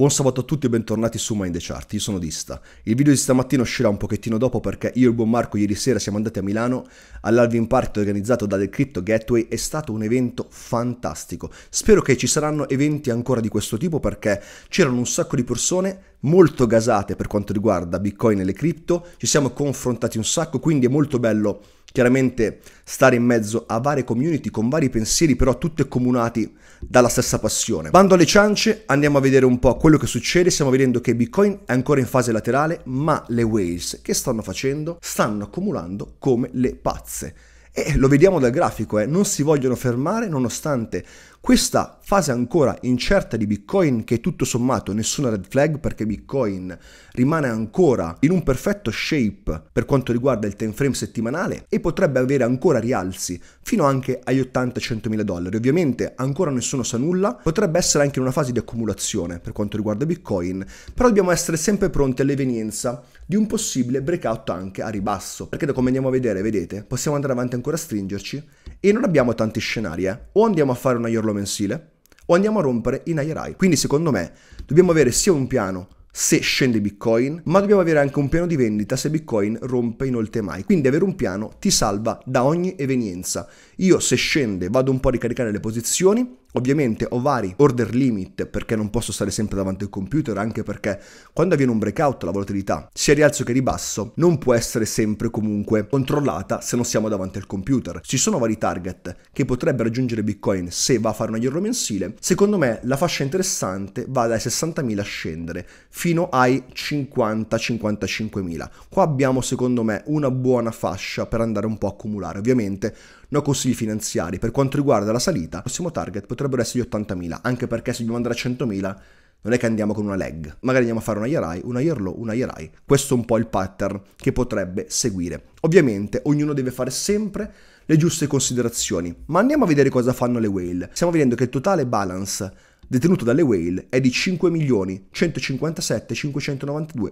Buon sabato a tutti e bentornati su Mind the Chart, io sono Dista. Il video di stamattina uscirà un pochettino dopo perché io e il buon Marco ieri sera siamo andati a Milano all'Alvin Party organizzato dalle Crypto Gateway, è stato un evento fantastico. Spero che ci saranno eventi ancora di questo tipo perché c'erano un sacco di persone molto gasate per quanto riguarda Bitcoin e le cripto, ci siamo confrontati un sacco, quindi è molto bello Chiaramente stare in mezzo a varie community con vari pensieri, però tutte comunati dalla stessa passione. Bando alle ciance, andiamo a vedere un po' quello che succede. Stiamo vedendo che Bitcoin è ancora in fase laterale, ma le whales che stanno facendo stanno accumulando come le pazze. E lo vediamo dal grafico, eh? non si vogliono fermare nonostante questa fase ancora incerta di Bitcoin, che tutto sommato nessuna red flag perché Bitcoin rimane ancora in un perfetto shape per quanto riguarda il time frame settimanale e potrebbe avere ancora rialzi fino anche agli 80-100 mila dollari. Ovviamente ancora nessuno sa nulla, potrebbe essere anche in una fase di accumulazione per quanto riguarda Bitcoin, però dobbiamo essere sempre pronti all'evenienza di un possibile breakout anche a ribasso, perché da come andiamo a vedere, vedete, possiamo andare avanti ancora a stringerci e non abbiamo tanti scenari, eh. O andiamo a fare un aiurlo mensile o andiamo a rompere in IRI. Quindi secondo me dobbiamo avere sia un piano se scende Bitcoin, ma dobbiamo avere anche un piano di vendita se Bitcoin rompe inoltre mai. Quindi avere un piano ti salva da ogni evenienza. Io se scende vado un po' a ricaricare le posizioni, Ovviamente ho vari order limit perché non posso stare sempre davanti al computer, anche perché quando avviene un breakout la volatilità, sia rialzo che ribasso, non può essere sempre comunque controllata se non siamo davanti al computer. Ci sono vari target che potrebbe raggiungere Bitcoin se va a fare un aglio mensile. Secondo me la fascia interessante va dai 60.000 a scendere fino ai 50-55.000. Qua abbiamo secondo me una buona fascia per andare un po' a accumulare. Ovviamente No consigli finanziari, per quanto riguarda la salita, il prossimo target potrebbero essere gli 80.000, anche perché se dobbiamo andare a 100.000 non è che andiamo con una leg, magari andiamo a fare una year high, una year low, una year high. Questo è un po' il pattern che potrebbe seguire. Ovviamente ognuno deve fare sempre le giuste considerazioni, ma andiamo a vedere cosa fanno le whale. Stiamo vedendo che il totale balance detenuto dalle whale è di 5 milioni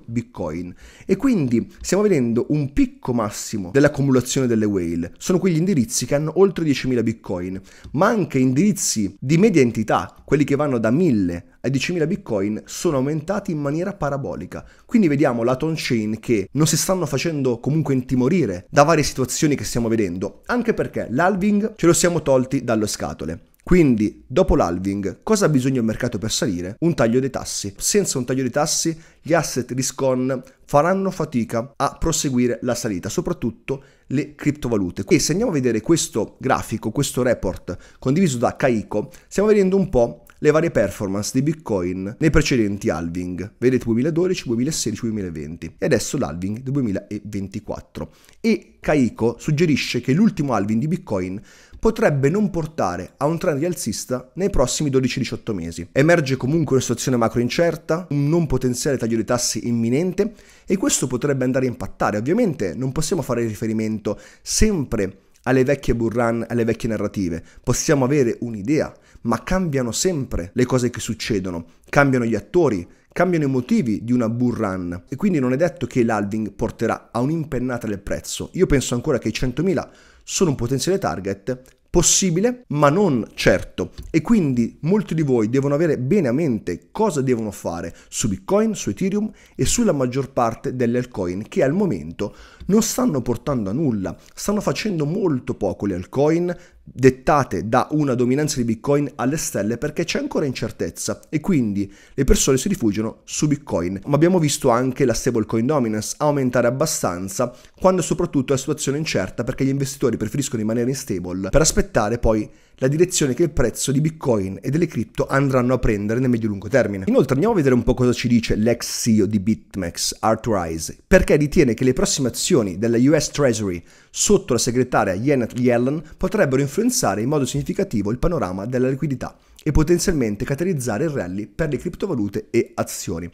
bitcoin. E quindi stiamo vedendo un picco massimo dell'accumulazione delle whale. Sono quegli indirizzi che hanno oltre 10.000 bitcoin, ma anche indirizzi di media entità, quelli che vanno da 1000 a 10.000 bitcoin sono aumentati in maniera parabolica. Quindi vediamo la on-chain che non si stanno facendo comunque intimorire da varie situazioni che stiamo vedendo, anche perché l'alving ce lo siamo tolti dalle scatole. Quindi, dopo l'halving, cosa ha bisogno il mercato per salire? Un taglio dei tassi. Senza un taglio dei tassi, gli asset risk on faranno fatica a proseguire la salita, soprattutto le criptovalute. E se andiamo a vedere questo grafico, questo report condiviso da Kaiko, stiamo vedendo un po' le varie performance di Bitcoin nei precedenti halving, vedete 2012, 2016, 2020 e adesso l'halving del 2024. E Kaiko suggerisce che l'ultimo halving di Bitcoin potrebbe non portare a un trend rialzista nei prossimi 12-18 mesi. Emerge comunque una situazione macro incerta, un non potenziale taglio dei tassi imminente e questo potrebbe andare a impattare. Ovviamente non possiamo fare riferimento sempre alle vecchie burran, alle vecchie narrative. Possiamo avere un'idea, ma cambiano sempre le cose che succedono, cambiano gli attori, cambiano i motivi di una bull run e quindi non è detto che l'halving porterà a un'impennata del prezzo. Io penso ancora che i 100.000 sono un potenziale target possibile, ma non certo. E quindi molti di voi devono avere bene a mente cosa devono fare su Bitcoin, su Ethereum e sulla maggior parte delle altcoin che al momento non stanno portando a nulla, stanno facendo molto poco le altcoin, dettate da una dominanza di Bitcoin alle stelle perché c'è ancora incertezza e quindi le persone si rifugiano su Bitcoin. Ma abbiamo visto anche la stablecoin dominance aumentare abbastanza quando soprattutto è situazione incerta perché gli investitori preferiscono rimanere in stable per aspettare poi la direzione che il prezzo di Bitcoin e delle cripto andranno a prendere nel medio-lungo termine. Inoltre andiamo a vedere un po' cosa ci dice l'ex CEO di BitMEX, Arthur Eyes, perché ritiene che le prossime azioni della US Treasury sotto la segretaria Janet Yellen potrebbero influenzare in modo significativo il panorama della liquidità e potenzialmente catalizzare il rally per le criptovalute e azioni.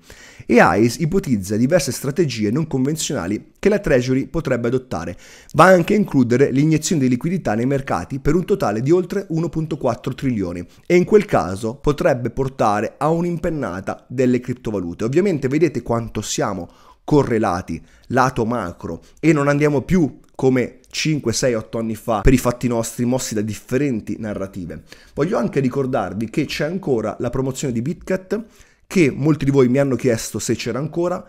E ICE ipotizza diverse strategie non convenzionali che la Treasury potrebbe adottare. Va anche a includere l'iniezione di liquidità nei mercati per un totale di oltre 1.4 trilioni e in quel caso potrebbe portare a un'impennata delle criptovalute. Ovviamente vedete quanto siamo correlati, lato macro, e non andiamo più come 5, 6, 8 anni fa per i fatti nostri mossi da differenti narrative. Voglio anche ricordarvi che c'è ancora la promozione di BitCat che molti di voi mi hanno chiesto se c'era ancora,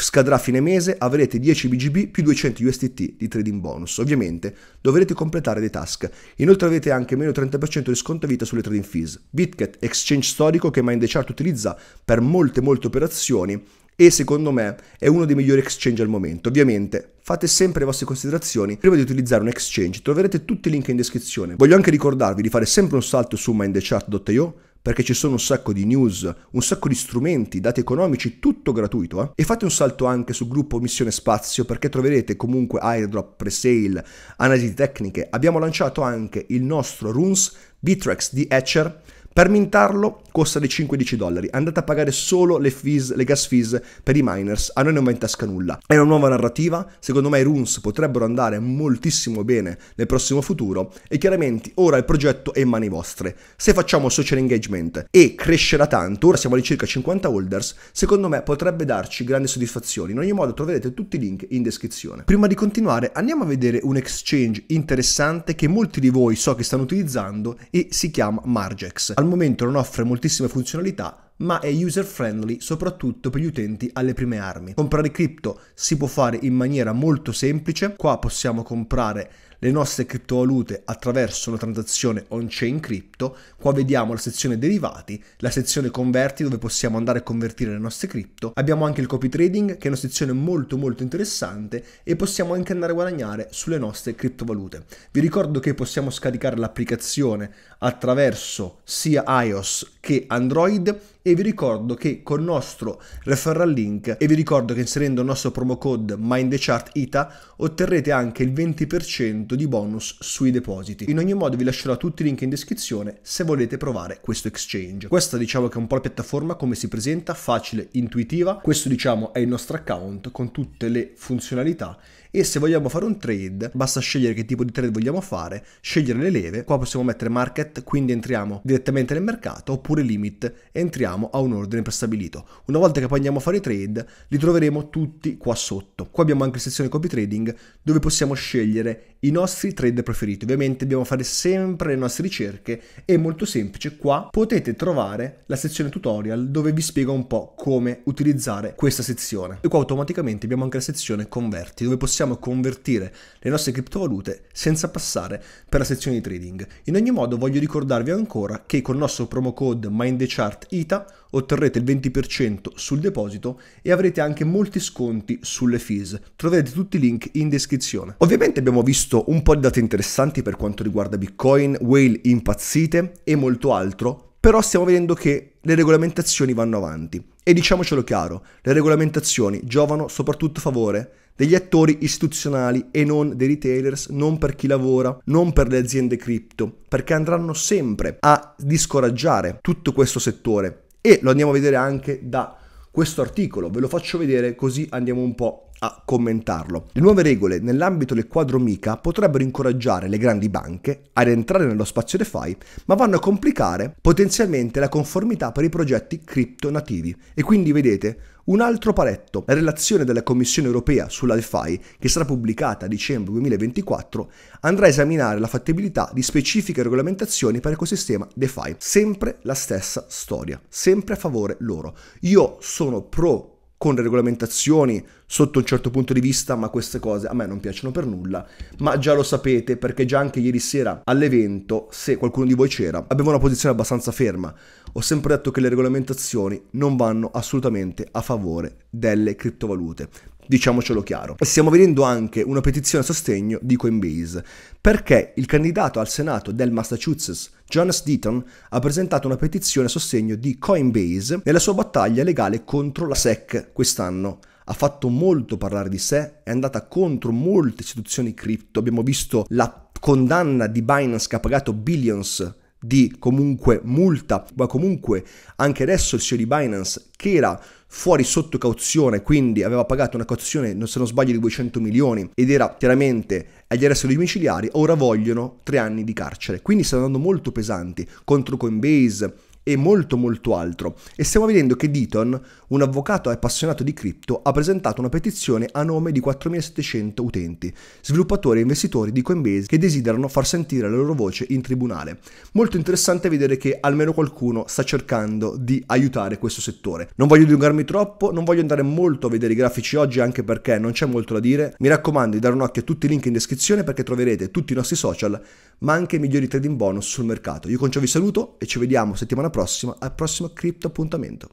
scadrà a fine mese, avrete 10 BGB più 200 USDT di trading bonus. Ovviamente dovrete completare dei task. Inoltre avete anche meno 30% di sconto vita sulle trading fees. BitCat, exchange storico che MindChart utilizza per molte molte operazioni e secondo me è uno dei migliori exchange al momento. Ovviamente fate sempre le vostre considerazioni prima di utilizzare un exchange, troverete tutti i link in descrizione. Voglio anche ricordarvi di fare sempre un salto su mindchart.io perché ci sono un sacco di news, un sacco di strumenti, dati economici, tutto gratuito. Eh? E fate un salto anche sul gruppo Missione Spazio perché troverete comunque airdrop, presale, analisi tecniche. Abbiamo lanciato anche il nostro Runes Vitrex di Etcher per mintarlo costa dei 5-10 dollari, andate a pagare solo le, fees, le gas fees per i miners, a noi non va in tasca nulla. È una nuova narrativa, secondo me i runes potrebbero andare moltissimo bene nel prossimo futuro e chiaramente ora il progetto è in mani vostre. Se facciamo social engagement e crescerà tanto, ora siamo all'incirca 50 holders, secondo me potrebbe darci grandi soddisfazioni. In ogni modo troverete tutti i link in descrizione. Prima di continuare andiamo a vedere un exchange interessante che molti di voi so che stanno utilizzando e si chiama Margex. Al momento non offre moltissime funzionalità, ma è user friendly soprattutto per gli utenti alle prime armi. Comprare cripto si può fare in maniera molto semplice, qua possiamo comprare le nostre criptovalute attraverso una transazione on-chain crypto. Qua vediamo la sezione derivati, la sezione converti dove possiamo andare a convertire le nostre cripto. Abbiamo anche il copy trading che è una sezione molto molto interessante e possiamo anche andare a guadagnare sulle nostre criptovalute. Vi ricordo che possiamo scaricare l'applicazione attraverso sia iOS che Android e vi ricordo che col nostro referral link e vi ricordo che inserendo il nostro promo code MindTheChartITA otterrete anche il 20% di bonus sui depositi. In ogni modo vi lascerò tutti i link in descrizione se volete provare questo exchange. Questa diciamo che è un po' la piattaforma come si presenta, facile, intuitiva. Questo diciamo è il nostro account con tutte le funzionalità e se vogliamo fare un trade basta scegliere che tipo di trade vogliamo fare, scegliere le leve, qua possiamo mettere market quindi entriamo direttamente nel mercato oppure limit entriamo richiamiamo a un ordine prestabilito. Una volta che poi andiamo a fare i trade, li troveremo tutti qua sotto. Qua abbiamo anche sezione copy trading dove possiamo scegliere i nostri trade preferiti. Ovviamente dobbiamo fare sempre le nostre ricerche, è molto semplice. Qua potete trovare la sezione tutorial dove vi spiego un po' come utilizzare questa sezione. E qua automaticamente abbiamo anche la sezione converti, dove possiamo convertire le nostre criptovalute senza passare per la sezione di trading. In ogni modo voglio ricordarvi ancora che con il nostro promo code MindChartITA otterrete il 20% sul deposito e avrete anche molti sconti sulle fees. Troverete tutti i link in descrizione. Ovviamente abbiamo visto un po' di date interessanti per quanto riguarda Bitcoin, whale impazzite e molto altro, però stiamo vedendo che le regolamentazioni vanno avanti. E diciamocelo chiaro, le regolamentazioni giovano soprattutto a favore degli attori istituzionali e non dei retailers, non per chi lavora, non per le aziende cripto, perché andranno sempre a discoraggiare tutto questo settore e lo andiamo a vedere anche da questo articolo, ve lo faccio vedere così andiamo un po' a commentarlo. Le nuove regole nell'ambito del quadro MICA potrebbero incoraggiare le grandi banche ad entrare nello spazio DeFi, ma vanno a complicare potenzialmente la conformità per i progetti cripto nativi. E quindi vedete un altro paletto, la relazione della Commissione europea sulla DeFi, che sarà pubblicata a dicembre 2024, andrà a esaminare la fattibilità di specifiche regolamentazioni per l'ecosistema DeFi. Sempre la stessa storia, sempre a favore loro. Io sono pro con regolamentazioni sotto un certo punto di vista, ma queste cose a me non piacciono per nulla. Ma già lo sapete perché già anche ieri sera all'evento, se qualcuno di voi c'era, avevo una posizione abbastanza ferma. Ho sempre detto che le regolamentazioni non vanno assolutamente a favore delle criptovalute diciamocelo chiaro. Stiamo vedendo anche una petizione a sostegno di Coinbase, perché il candidato al Senato del Massachusetts, Jonas Deaton, ha presentato una petizione a sostegno di Coinbase nella sua battaglia legale contro la SEC quest'anno ha fatto molto parlare di sé, è andata contro molte istituzioni cripto. Abbiamo visto la condanna di Binance che ha pagato billions di comunque multa, ma comunque anche adesso il CEO di Binance che era fuori sotto cauzione, quindi aveva pagato una cauzione, se non sbaglio, di 200 milioni ed era chiaramente agli arresti domiciliari, ora vogliono tre anni di carcere. Quindi stanno andando molto pesanti contro Coinbase, e molto molto altro. E stiamo vedendo che Deaton, un avvocato appassionato di cripto, ha presentato una petizione a nome di 4.700 utenti, sviluppatori e investitori di Coinbase che desiderano far sentire la loro voce in tribunale. Molto interessante vedere che almeno qualcuno sta cercando di aiutare questo settore. Non voglio dilungarmi troppo, non voglio andare molto a vedere i grafici oggi anche perché non c'è molto da dire. Mi raccomando di dare un occhio a tutti i link in descrizione perché troverete tutti i nostri social, ma anche i migliori trading bonus sul mercato. Io con ciò vi saluto e ci vediamo settimana prossima prossima, al prossimo cripto appuntamento.